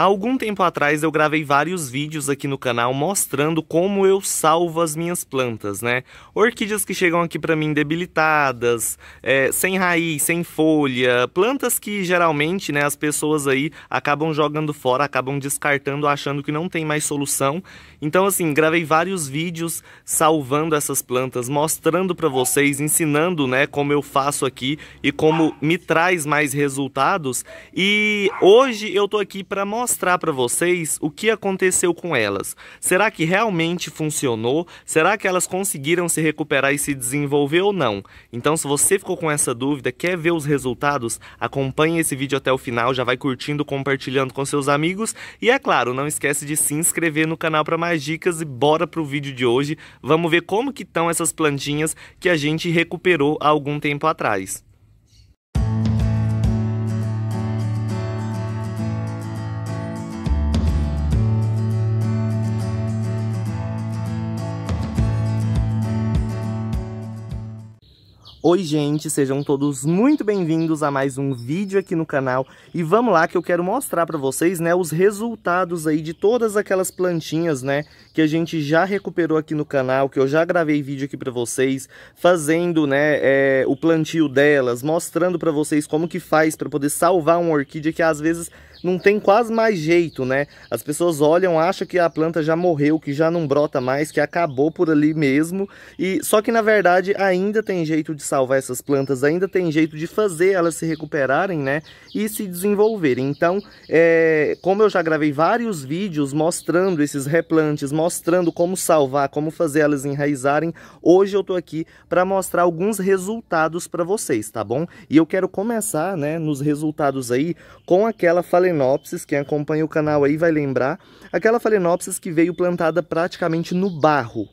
Há algum tempo atrás eu gravei vários vídeos aqui no canal mostrando como eu salvo as minhas plantas, né? Orquídeas que chegam aqui para mim debilitadas, é, sem raiz, sem folha, plantas que geralmente né, as pessoas aí acabam jogando fora, acabam descartando, achando que não tem mais solução. Então assim, gravei vários vídeos salvando essas plantas, mostrando para vocês, ensinando né, como eu faço aqui e como me traz mais resultados. E hoje eu tô aqui para mostrar mostrar para vocês o que aconteceu com elas. Será que realmente funcionou? Será que elas conseguiram se recuperar e se desenvolver ou não? Então, se você ficou com essa dúvida, quer ver os resultados, acompanhe esse vídeo até o final, já vai curtindo, compartilhando com seus amigos e é claro, não esquece de se inscrever no canal para mais dicas e bora pro vídeo de hoje. Vamos ver como que estão essas plantinhas que a gente recuperou há algum tempo atrás. Oi gente, sejam todos muito bem-vindos a mais um vídeo aqui no canal e vamos lá que eu quero mostrar para vocês né, os resultados aí de todas aquelas plantinhas né, que a gente já recuperou aqui no canal, que eu já gravei vídeo aqui para vocês fazendo né, é, o plantio delas, mostrando para vocês como que faz para poder salvar uma orquídea que às vezes não tem quase mais jeito, né? As pessoas olham, acham que a planta já morreu, que já não brota mais, que acabou por ali mesmo. E só que na verdade ainda tem jeito de salvar essas plantas, ainda tem jeito de fazer elas se recuperarem, né? E se desenvolverem. Então, é, como eu já gravei vários vídeos mostrando esses replantes, mostrando como salvar, como fazer elas enraizarem, hoje eu tô aqui para mostrar alguns resultados para vocês, tá bom? E eu quero começar, né, nos resultados aí com aquela falência phalaenopsis, quem acompanha o canal aí vai lembrar, aquela phalaenopsis que veio plantada praticamente no barro,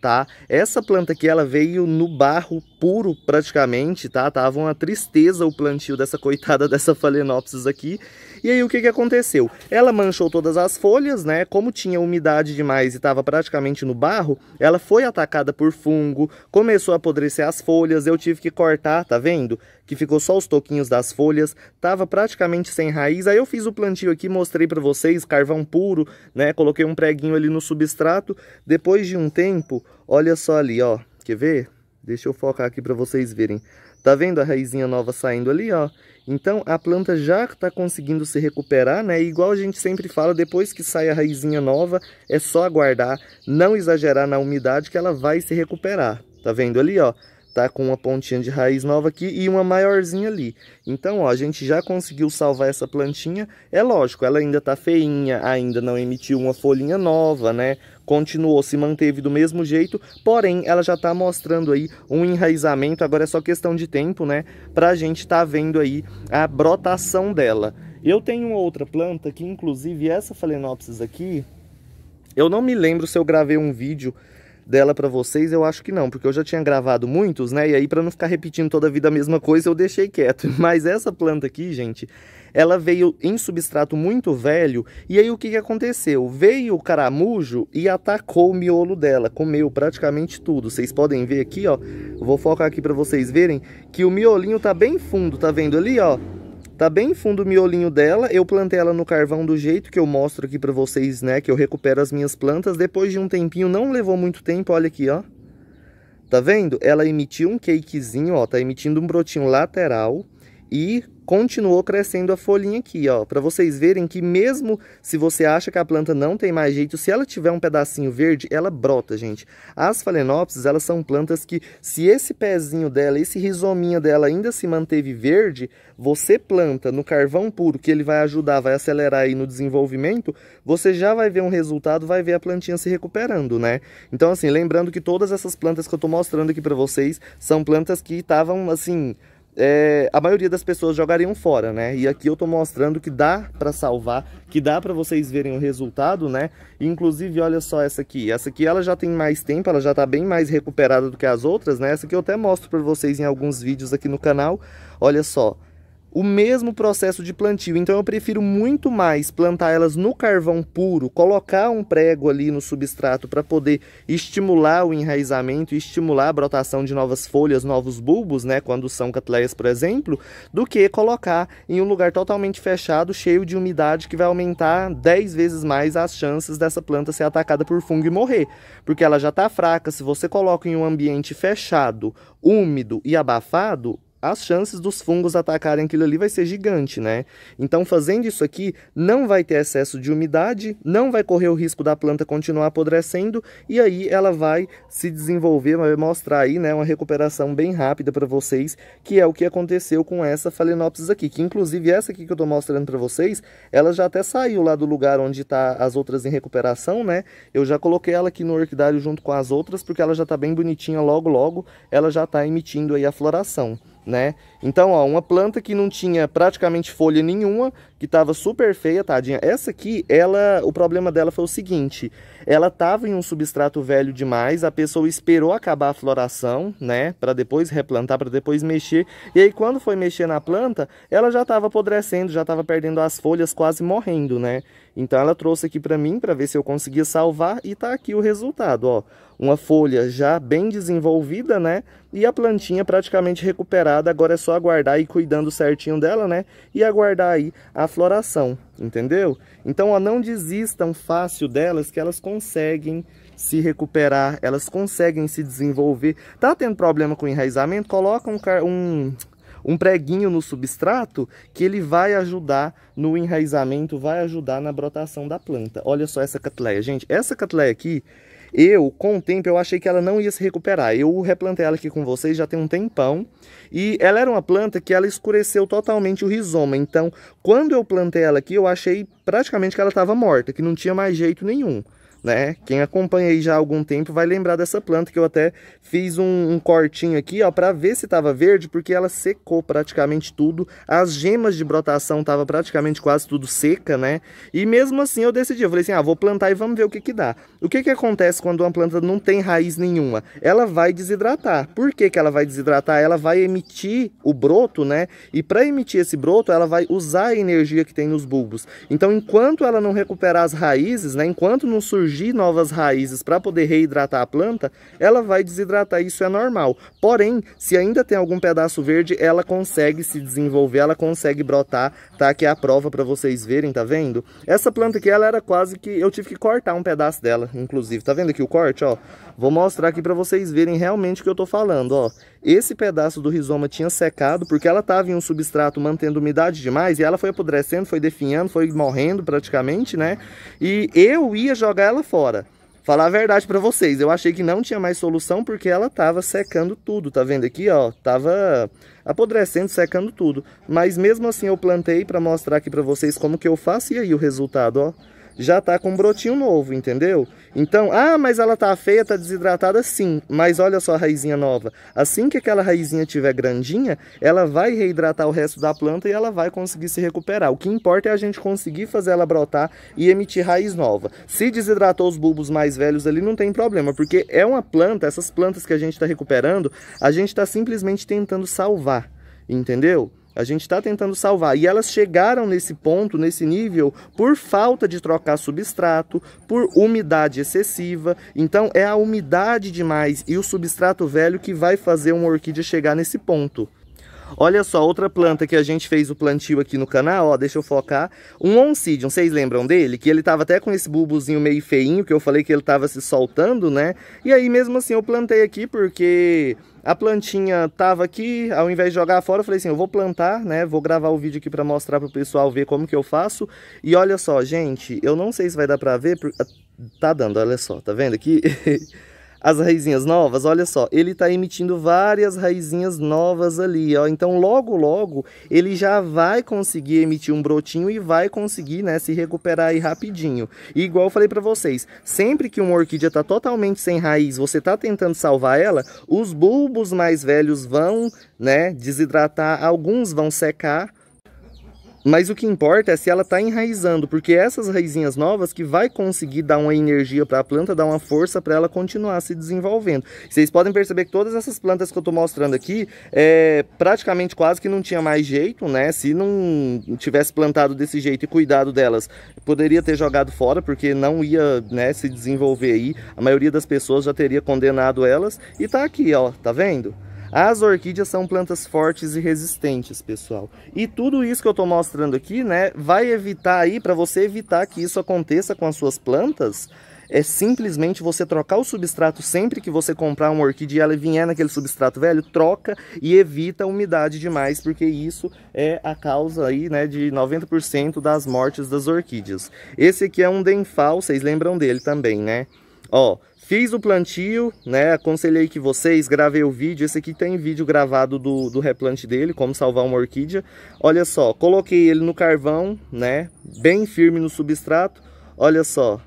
tá? Essa planta aqui, ela veio no barro puro praticamente, tá? Tava uma tristeza o plantio dessa coitada dessa phalaenopsis aqui. E aí o que, que aconteceu? Ela manchou todas as folhas, né? Como tinha umidade demais e estava praticamente no barro, ela foi atacada por fungo, começou a apodrecer as folhas, eu tive que cortar, tá vendo? Que ficou só os toquinhos das folhas, tava praticamente sem raiz. Aí eu fiz o plantio aqui, mostrei para vocês, carvão puro, né? Coloquei um preguinho ali no substrato. Depois de um tempo, olha só ali, ó. Quer ver? Deixa eu focar aqui para vocês verem. Tá vendo a raizinha nova saindo ali, ó? Então a planta já está conseguindo se recuperar, né? igual a gente sempre fala, depois que sai a raizinha nova, é só aguardar, não exagerar na umidade que ela vai se recuperar. Tá vendo ali, ó? tá com uma pontinha de raiz nova aqui e uma maiorzinha ali. Então, ó, a gente já conseguiu salvar essa plantinha. É lógico, ela ainda tá feinha, ainda não emitiu uma folhinha nova, né? Continuou, se manteve do mesmo jeito, porém, ela já tá mostrando aí um enraizamento. Agora é só questão de tempo, né? Pra gente tá vendo aí a brotação dela. Eu tenho outra planta que, inclusive, essa Phalaenopsis aqui... Eu não me lembro se eu gravei um vídeo dela para vocês, eu acho que não, porque eu já tinha gravado muitos, né? E aí para não ficar repetindo toda a vida a mesma coisa, eu deixei quieto. Mas essa planta aqui, gente, ela veio em substrato muito velho, e aí o que, que aconteceu? Veio o caramujo e atacou o miolo dela, comeu praticamente tudo. Vocês podem ver aqui, ó, vou focar aqui para vocês verem que o miolinho tá bem fundo, tá vendo ali, ó? Tá bem fundo o miolinho dela, eu plantei ela no carvão do jeito que eu mostro aqui para vocês, né? Que eu recupero as minhas plantas. Depois de um tempinho, não levou muito tempo, olha aqui, ó. Tá vendo? Ela emitiu um cakezinho, ó, tá emitindo um brotinho lateral e continuou crescendo a folhinha aqui, ó, para vocês verem que mesmo se você acha que a planta não tem mais jeito, se ela tiver um pedacinho verde, ela brota, gente. As phalaenopsis, elas são plantas que se esse pezinho dela, esse rizominho dela ainda se manteve verde, você planta no carvão puro, que ele vai ajudar, vai acelerar aí no desenvolvimento, você já vai ver um resultado, vai ver a plantinha se recuperando, né? Então assim, lembrando que todas essas plantas que eu tô mostrando aqui para vocês são plantas que estavam assim, é, a maioria das pessoas jogariam fora, né? E aqui eu tô mostrando que dá para salvar, que dá para vocês verem o resultado, né? Inclusive, olha só essa aqui. Essa aqui ela já tem mais tempo, ela já tá bem mais recuperada do que as outras, né? Essa aqui eu até mostro para vocês em alguns vídeos aqui no canal. Olha só, o mesmo processo de plantio. Então eu prefiro muito mais plantar elas no carvão puro, colocar um prego ali no substrato para poder estimular o enraizamento, estimular a brotação de novas folhas, novos bulbos, né, quando são catileias, por exemplo, do que colocar em um lugar totalmente fechado, cheio de umidade que vai aumentar 10 vezes mais as chances dessa planta ser atacada por fungo e morrer, porque ela já está fraca. Se você coloca em um ambiente fechado, úmido e abafado, as chances dos fungos atacarem aquilo ali vai ser gigante, né? Então, fazendo isso aqui, não vai ter excesso de umidade, não vai correr o risco da planta continuar apodrecendo, e aí ela vai se desenvolver, vai mostrar aí, né, uma recuperação bem rápida para vocês, que é o que aconteceu com essa Phalaenopsis aqui, que inclusive essa aqui que eu tô mostrando para vocês, ela já até saiu lá do lugar onde tá as outras em recuperação, né? Eu já coloquei ela aqui no orquidário junto com as outras, porque ela já tá bem bonitinha logo logo, ela já tá emitindo aí a floração né? Então, ó, uma planta que não tinha praticamente folha nenhuma, que tava super feia, tadinha. Essa aqui, ela, o problema dela foi o seguinte, ela tava em um substrato velho demais, a pessoa esperou acabar a floração, né, para depois replantar, para depois mexer. E aí quando foi mexer na planta, ela já tava apodrecendo, já tava perdendo as folhas, quase morrendo, né? Então ela trouxe aqui para mim para ver se eu conseguia salvar e tá aqui o resultado, ó. Uma folha já bem desenvolvida, né? E a plantinha praticamente recuperada, agora é só aguardar e cuidando certinho dela, né? E aguardar aí a floração, entendeu? Então, ó, não desistam fácil delas que elas conseguem se recuperar, elas conseguem se desenvolver. Tá tendo problema com enraizamento? Coloca um, um um preguinho no substrato que ele vai ajudar no enraizamento, vai ajudar na brotação da planta. Olha só essa catleia, gente. Essa catleia aqui, eu, com o tempo, eu achei que ela não ia se recuperar. Eu replantei ela aqui com vocês já tem um tempão. E ela era uma planta que ela escureceu totalmente o rizoma. Então, quando eu plantei ela aqui, eu achei praticamente que ela estava morta, que não tinha mais jeito nenhum né? Quem acompanha aí já há algum tempo vai lembrar dessa planta que eu até fiz um, um cortinho aqui, ó, para ver se tava verde, porque ela secou praticamente tudo. As gemas de brotação tava praticamente quase tudo seca, né? E mesmo assim eu decidi, eu falei assim, ah, vou plantar e vamos ver o que que dá. O que que acontece quando uma planta não tem raiz nenhuma? Ela vai desidratar. Por que que ela vai desidratar? Ela vai emitir o broto, né? E para emitir esse broto, ela vai usar a energia que tem nos bulbos. Então, enquanto ela não recuperar as raízes, né? Enquanto não surgir surgir novas raízes para poder reidratar a planta, ela vai desidratar, isso é normal. Porém, se ainda tem algum pedaço verde, ela consegue se desenvolver, ela consegue brotar, tá? que é a prova para vocês verem, tá vendo? Essa planta aqui, ela era quase que... eu tive que cortar um pedaço dela, inclusive. Tá vendo aqui o corte, ó? Vou mostrar aqui para vocês verem realmente o que eu tô falando, ó. Esse pedaço do rizoma tinha secado porque ela estava em um substrato mantendo umidade demais e ela foi apodrecendo, foi definhando, foi morrendo praticamente, né? E eu ia jogar ela fora. Falar a verdade para vocês, eu achei que não tinha mais solução porque ela tava secando tudo, tá vendo aqui, ó? Tava apodrecendo, secando tudo. Mas mesmo assim eu plantei para mostrar aqui para vocês como que eu faço e aí o resultado, ó já tá com um brotinho novo, entendeu? Então, ah, mas ela tá feia, tá desidratada, sim. Mas olha só a raizinha nova. Assim que aquela raizinha tiver grandinha, ela vai reidratar o resto da planta e ela vai conseguir se recuperar. O que importa é a gente conseguir fazer ela brotar e emitir raiz nova. Se desidratou os bulbos mais velhos ali, não tem problema, porque é uma planta, essas plantas que a gente está recuperando, a gente está simplesmente tentando salvar, entendeu? A gente está tentando salvar. E elas chegaram nesse ponto, nesse nível, por falta de trocar substrato, por umidade excessiva. Então é a umidade demais e o substrato velho que vai fazer uma orquídea chegar nesse ponto. Olha só, outra planta que a gente fez o plantio aqui no canal, ó, deixa eu focar. Um oncidium, vocês lembram dele? Que ele tava até com esse bulbozinho meio feinho, que eu falei que ele tava se soltando, né? E aí, mesmo assim, eu plantei aqui porque a plantinha tava aqui, ao invés de jogar fora, eu falei assim, eu vou plantar, né? Vou gravar o vídeo aqui para mostrar pro pessoal ver como que eu faço. E olha só, gente, eu não sei se vai dar para ver, tá dando, olha só, tá vendo aqui? as raizinhas novas, olha só, ele está emitindo várias raizinhas novas ali, ó. Então, logo, logo, ele já vai conseguir emitir um brotinho e vai conseguir, né, se recuperar aí rapidinho. E igual eu falei para vocês, sempre que uma orquídea está totalmente sem raiz, você está tentando salvar ela, os bulbos mais velhos vão, né, desidratar, alguns vão secar, mas o que importa é se ela está enraizando, porque essas raizinhas novas que vai conseguir dar uma energia para a planta, dar uma força para ela continuar se desenvolvendo. Vocês podem perceber que todas essas plantas que eu estou mostrando aqui, é, praticamente quase que não tinha mais jeito, né? Se não tivesse plantado desse jeito e cuidado delas, poderia ter jogado fora, porque não ia né, se desenvolver aí. A maioria das pessoas já teria condenado elas. E está aqui, ó, tá vendo? As orquídeas são plantas fortes e resistentes, pessoal. E tudo isso que eu estou mostrando aqui, né, vai evitar aí, para você evitar que isso aconteça com as suas plantas, é simplesmente você trocar o substrato sempre que você comprar uma orquídea e ela vier naquele substrato velho, troca e evita a umidade demais, porque isso é a causa aí, né, de 90% das mortes das orquídeas. Esse aqui é um denfal, vocês lembram dele também, né? Ó, Fiz o plantio, né? Aconselhei que vocês, gravei o vídeo. Esse aqui tem vídeo gravado do, do replante dele, como salvar uma orquídea. Olha só, coloquei ele no carvão, né? Bem firme no substrato. Olha só.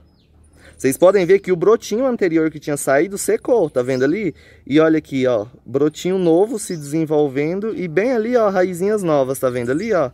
Vocês podem ver que o brotinho anterior que tinha saído secou, tá vendo ali? E olha aqui, ó, brotinho novo se desenvolvendo e bem ali, ó, raizinhas novas, tá vendo ali, ó?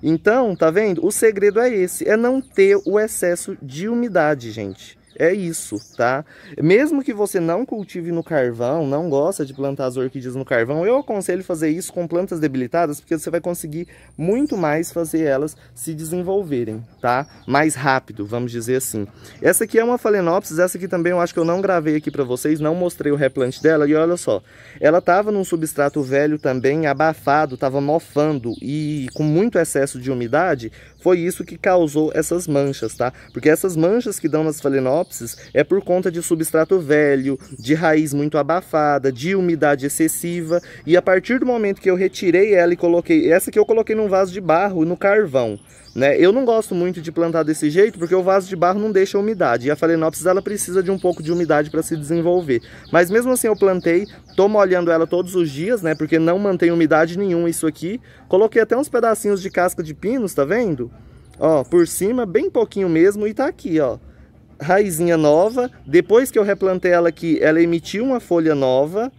Então, tá vendo? O segredo é esse, é não ter o excesso de umidade, gente é isso, tá? Mesmo que você não cultive no carvão, não gosta de plantar as orquídeas no carvão, eu aconselho fazer isso com plantas debilitadas, porque você vai conseguir muito mais fazer elas se desenvolverem, tá? Mais rápido, vamos dizer assim. Essa aqui é uma Phalaenopsis, essa aqui também eu acho que eu não gravei aqui para vocês, não mostrei o replante dela, e olha só, ela tava num substrato velho também, abafado, tava mofando e com muito excesso de umidade, foi isso que causou essas manchas, tá? Porque essas manchas que dão nas phalaenopsis é por conta de substrato velho, de raiz muito abafada, de umidade excessiva, e a partir do momento que eu retirei ela e coloquei, essa que eu coloquei num vaso de barro, no carvão, né? Eu não gosto muito de plantar desse jeito porque o vaso de barro não deixa umidade. E a Phalaenopsis ela precisa de um pouco de umidade para se desenvolver. Mas mesmo assim eu plantei, tô molhando ela todos os dias, né? Porque não mantém umidade nenhuma isso aqui. Coloquei até uns pedacinhos de casca de pinos, tá vendo? Ó, por cima, bem pouquinho mesmo e tá aqui, ó. Raizinha nova. Depois que eu replantei ela aqui, ela emitiu uma folha nova.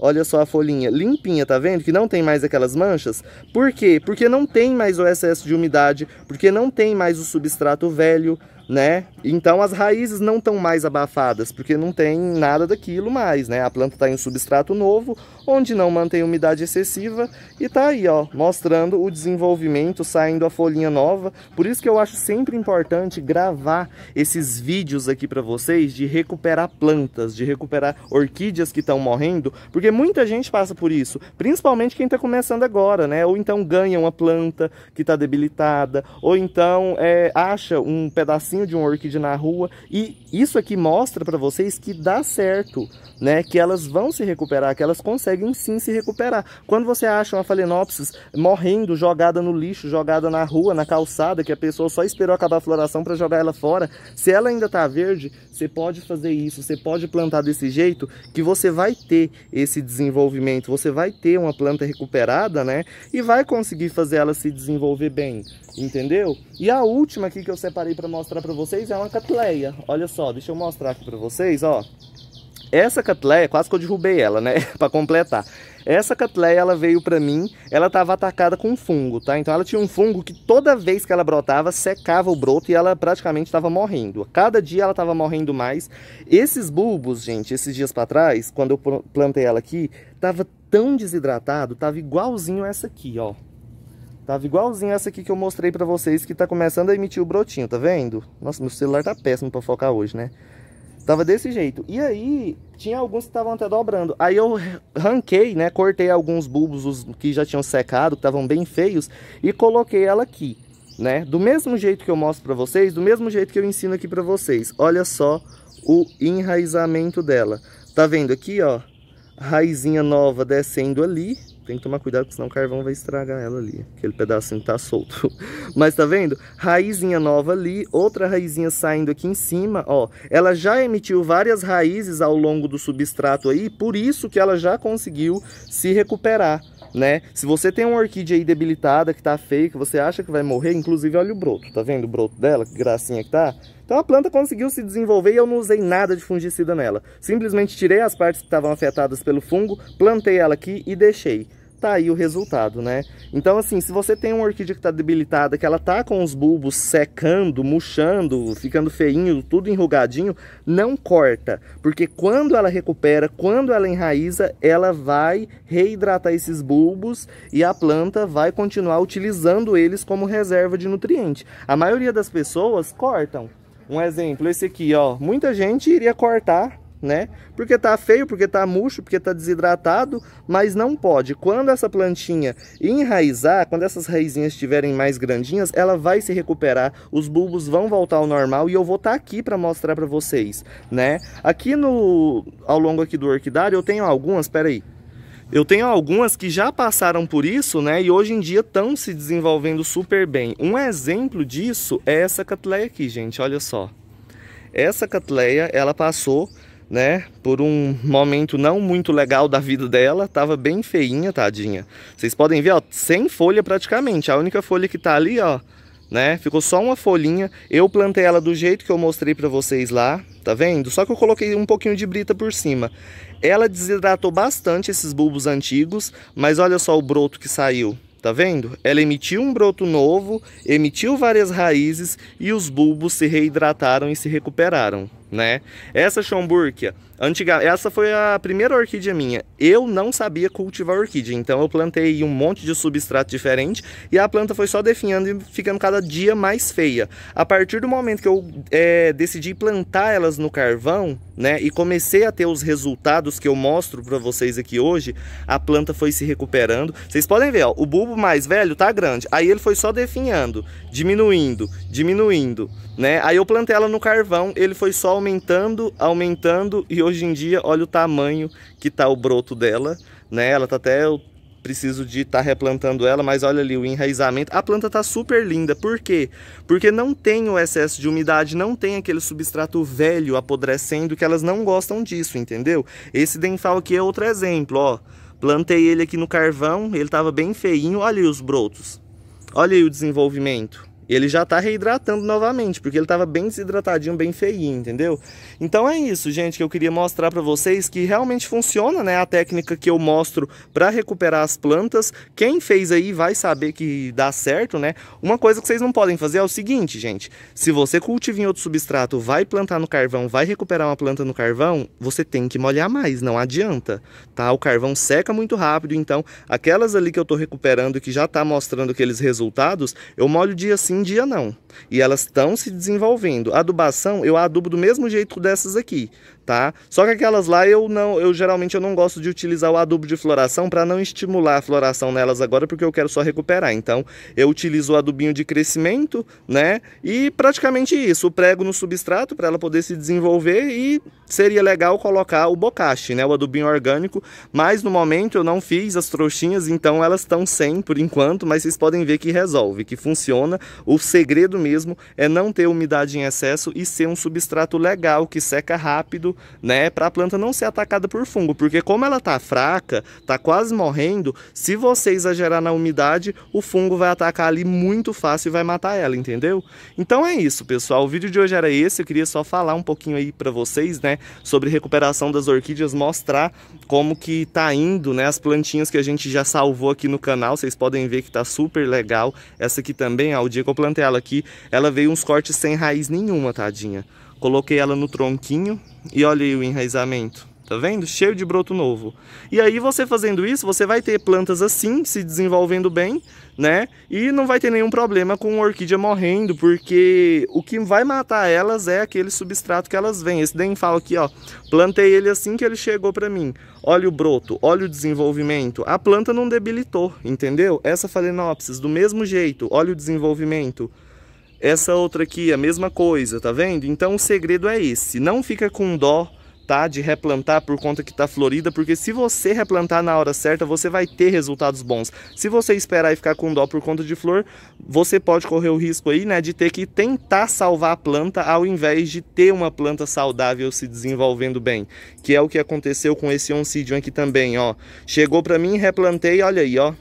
Olha só a folhinha limpinha, tá vendo? Que não tem mais aquelas manchas. Por quê? Porque não tem mais o excesso de umidade, porque não tem mais o substrato velho, né? Então as raízes não estão mais abafadas, porque não tem nada daquilo mais, né? A planta está em um substrato novo, onde não mantém umidade excessiva e está aí, ó, mostrando o desenvolvimento, saindo a folhinha nova. Por isso que eu acho sempre importante gravar esses vídeos aqui para vocês de recuperar plantas, de recuperar orquídeas que estão morrendo, porque muita gente passa por isso, principalmente quem está começando agora, né? Ou então ganha uma planta que está debilitada, ou então é, acha um pedacinho pedacinho de um orquídea na rua e isso aqui mostra para vocês que dá certo, né? Que elas vão se recuperar, que elas conseguem sim se recuperar. Quando você acha uma Phalaenopsis morrendo, jogada no lixo, jogada na rua, na calçada, que a pessoa só esperou acabar a floração para jogar ela fora, se ela ainda está verde, você pode fazer isso, você pode plantar desse jeito que você vai ter esse desenvolvimento, você vai ter uma planta recuperada, né? E vai conseguir fazer ela se desenvolver bem, entendeu? E a última aqui que eu separei para mostrar para para vocês é uma catleia. Olha só, deixa eu mostrar aqui para vocês, ó. Essa catleia, quase que eu derrubei ela, né? para completar. Essa catleia, ela veio para mim, ela tava atacada com fungo, tá? Então ela tinha um fungo que toda vez que ela brotava, secava o broto e ela praticamente estava morrendo. Cada dia ela tava morrendo mais. Esses bulbos, gente, esses dias para trás, quando eu plantei ela aqui, tava tão desidratado, tava igualzinho essa aqui, ó. Tava igualzinho essa aqui que eu mostrei pra vocês, que tá começando a emitir o brotinho, tá vendo? Nossa, meu celular tá péssimo pra focar hoje, né? Tava desse jeito. E aí, tinha alguns que estavam até dobrando. Aí eu ranquei, né? Cortei alguns bulbos que já tinham secado, que estavam bem feios, e coloquei ela aqui, né? Do mesmo jeito que eu mostro pra vocês, do mesmo jeito que eu ensino aqui pra vocês. Olha só o enraizamento dela. Tá vendo aqui, ó? Raizinha nova descendo ali, tem que tomar cuidado, porque senão o carvão vai estragar ela ali. Aquele pedacinho tá solto. Mas tá vendo? Raizinha nova ali, outra raizinha saindo aqui em cima, ó. Ela já emitiu várias raízes ao longo do substrato aí, por isso que ela já conseguiu se recuperar. Né? Se você tem uma orquídea aí debilitada, que tá feia, que você acha que vai morrer, inclusive olha o broto, tá vendo o broto dela, que gracinha que tá? Então a planta conseguiu se desenvolver e eu não usei nada de fungicida nela. Simplesmente tirei as partes que estavam afetadas pelo fungo, plantei ela aqui e deixei tá aí o resultado, né? Então, assim, se você tem uma orquídea que tá debilitada, que ela tá com os bulbos secando, murchando, ficando feinho, tudo enrugadinho, não corta, porque quando ela recupera, quando ela enraiza, ela vai reidratar esses bulbos e a planta vai continuar utilizando eles como reserva de nutriente. A maioria das pessoas cortam. Um exemplo, esse aqui, ó. Muita gente iria cortar né? Porque tá feio, porque tá murcho, porque tá desidratado, mas não pode. Quando essa plantinha enraizar, quando essas raizinhas estiverem mais grandinhas, ela vai se recuperar, os bulbos vão voltar ao normal e eu vou estar tá aqui para mostrar para vocês, né? Aqui no ao longo aqui do orquidário eu tenho algumas, peraí. Eu tenho algumas que já passaram por isso, né? E hoje em dia estão se desenvolvendo super bem. Um exemplo disso é essa catleia aqui, gente. Olha só. Essa catleia, ela passou né, por um momento não muito legal da vida dela, tava bem feinha, tadinha. Vocês podem ver, ó, sem folha praticamente, a única folha que tá ali, ó, né, ficou só uma folhinha. Eu plantei ela do jeito que eu mostrei pra vocês lá, tá vendo? Só que eu coloquei um pouquinho de brita por cima. Ela desidratou bastante esses bulbos antigos, mas olha só o broto que saiu, tá vendo? Ela emitiu um broto novo, emitiu várias raízes e os bulbos se reidrataram e se recuperaram né? Essa Schomburgia, antiga, essa foi a primeira orquídea minha. Eu não sabia cultivar orquídea, então eu plantei um monte de substrato diferente e a planta foi só definhando e ficando cada dia mais feia. A partir do momento que eu é, decidi plantar elas no carvão, né, e comecei a ter os resultados que eu mostro para vocês aqui hoje, a planta foi se recuperando. Vocês podem ver, ó, o bulbo mais velho tá grande, aí ele foi só definhando, diminuindo, diminuindo, né? Aí eu plantei ela no carvão, ele foi só aumentando, aumentando e hoje em dia olha o tamanho que tá o broto dela, né? Ela tá até eu preciso de estar tá replantando ela, mas olha ali o enraizamento. A planta tá super linda. Por quê? Porque não tem o excesso de umidade, não tem aquele substrato velho apodrecendo que elas não gostam disso, entendeu? Esse denfal aqui é outro exemplo, ó. Plantei ele aqui no carvão, ele tava bem feinho. Olha aí os brotos. Olha aí o desenvolvimento ele já está reidratando novamente, porque ele estava bem desidratadinho, bem feio, entendeu? Então é isso, gente, que eu queria mostrar para vocês que realmente funciona, né, a técnica que eu mostro para recuperar as plantas. Quem fez aí vai saber que dá certo, né? Uma coisa que vocês não podem fazer é o seguinte, gente, se você cultiva em outro substrato, vai plantar no carvão, vai recuperar uma planta no carvão, você tem que molhar mais, não adianta, tá? O carvão seca muito rápido, então aquelas ali que eu estou recuperando que já está mostrando aqueles resultados, eu molho dia sim em dia não. E elas estão se desenvolvendo. A adubação, eu adubo do mesmo jeito dessas aqui, tá? Só que aquelas lá eu não, eu geralmente eu não gosto de utilizar o adubo de floração para não estimular a floração nelas agora, porque eu quero só recuperar. Então, eu utilizo o adubinho de crescimento, né? E praticamente isso, o prego no substrato para ela poder se desenvolver e seria legal colocar o bocache, né? O adubinho orgânico, mas no momento eu não fiz as trouxinhas, então elas estão sem por enquanto, mas vocês podem ver que resolve, que funciona. O segredo segredo mesmo é não ter umidade em excesso e ser um substrato legal que seca rápido, né, para a planta não ser atacada por fungo, porque como ela tá fraca, tá quase morrendo, se você exagerar na umidade, o fungo vai atacar ali muito fácil e vai matar ela, entendeu? Então é isso, pessoal. O vídeo de hoje era esse, eu queria só falar um pouquinho aí para vocês, né, sobre recuperação das orquídeas, mostrar como que tá indo, né, as plantinhas que a gente já salvou aqui no canal, vocês podem ver que tá super legal. Essa aqui também, ó, o dia que eu plantei ela aqui, ela veio uns cortes sem raiz nenhuma, tadinha. Coloquei ela no tronquinho e olha aí o enraizamento. Tá vendo? Cheio de broto novo. E aí você fazendo isso, você vai ter plantas assim, se desenvolvendo bem, né? E não vai ter nenhum problema com orquídea morrendo, porque o que vai matar elas é aquele substrato que elas vêm. Esse denfal aqui, ó, plantei ele assim que ele chegou para mim. Olha o broto, olha o desenvolvimento. A planta não debilitou, entendeu? Essa falenopsis, do mesmo jeito, olha o desenvolvimento. Essa outra aqui, a mesma coisa, tá vendo? Então o segredo é esse, não fica com dó, tá? De replantar por conta que tá florida, porque se você replantar na hora certa, você vai ter resultados bons. Se você esperar e ficar com dó por conta de flor, você pode correr o risco aí, né? De ter que tentar salvar a planta ao invés de ter uma planta saudável se desenvolvendo bem. Que é o que aconteceu com esse oncidium aqui também, ó. Chegou pra mim, replantei, olha aí, ó.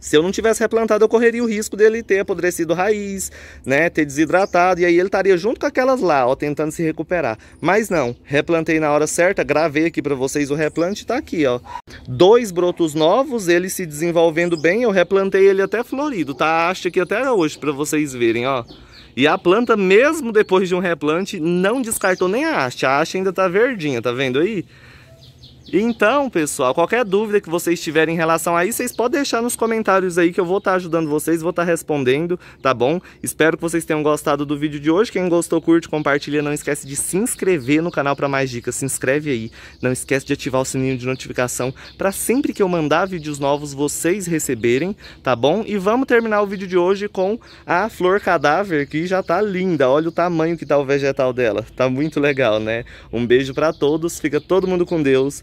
Se eu não tivesse replantado, eu correria o risco dele ter apodrecido raiz, né, ter desidratado, e aí ele estaria junto com aquelas lá, ó, tentando se recuperar. Mas não, replantei na hora certa, gravei aqui para vocês o replante, está aqui, ó. Dois brotos novos, ele se desenvolvendo bem, eu replantei ele até florido, tá? Acho que até hoje para vocês verem, ó. E a planta, mesmo depois de um replante, não descartou nem a haste. A haste ainda tá verdinha, tá vendo aí? Então, pessoal, qualquer dúvida que vocês tiverem em relação a isso, vocês podem deixar nos comentários aí que eu vou estar tá ajudando vocês, vou estar tá respondendo, tá bom? Espero que vocês tenham gostado do vídeo de hoje. Quem gostou, curte, compartilha. Não esquece de se inscrever no canal para mais dicas. Se inscreve aí. Não esquece de ativar o sininho de notificação para sempre que eu mandar vídeos novos vocês receberem, tá bom? E vamos terminar o vídeo de hoje com a flor cadáver, que já tá linda. Olha o tamanho que tá o vegetal dela. Tá muito legal, né? Um beijo para todos. Fica todo mundo com Deus